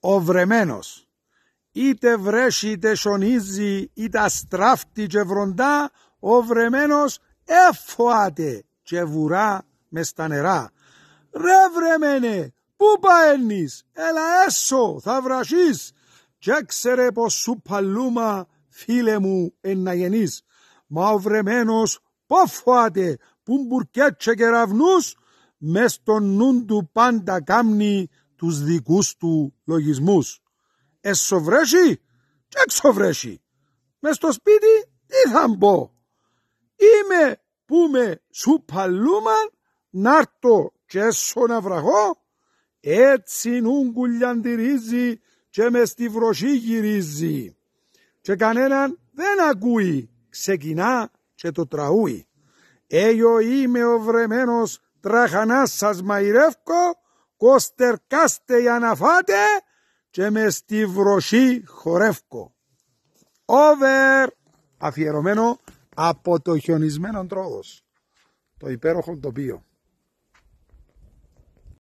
ο βρεμένος. Είτε βρέσει είτε σονίζει είτε αστράφτη και βροντά ο βρεμένος εφωάται και βουρά μες στα νερά. Ρε βρεμένε, πού παένεις, έλα έσω, θα βρασείς. Και ξέρε πως σου παλούμα φίλε μου γεννείς. Μα ο βρεμένος πόφωάται, που μπουρκέτσε και ραβνούς, μες τον νουν του πάντα κάμνη τους δικούς του λογισμούς. Εσοβρέσει και εξοβρέσει. Μες στο σπίτι τι θα μπω. Είμαι που με σου παλούμα να έρθω και έσω να βραχώ. Έτσι νουν κουλιαντηρίζει και με στη βροχή γυρίζει. Και κανέναν δεν ακούει. Ξεκινά και το τραούει. Έγιο είμαι ο βρεμένος τραχανάς σας μαϊρεύκω κοστερκάστε για να φάτε και με στη βροχή χορεύκω. Over αφιερωμένο από το χιονισμένο τρόδος. Το υπέροχο τοπίο.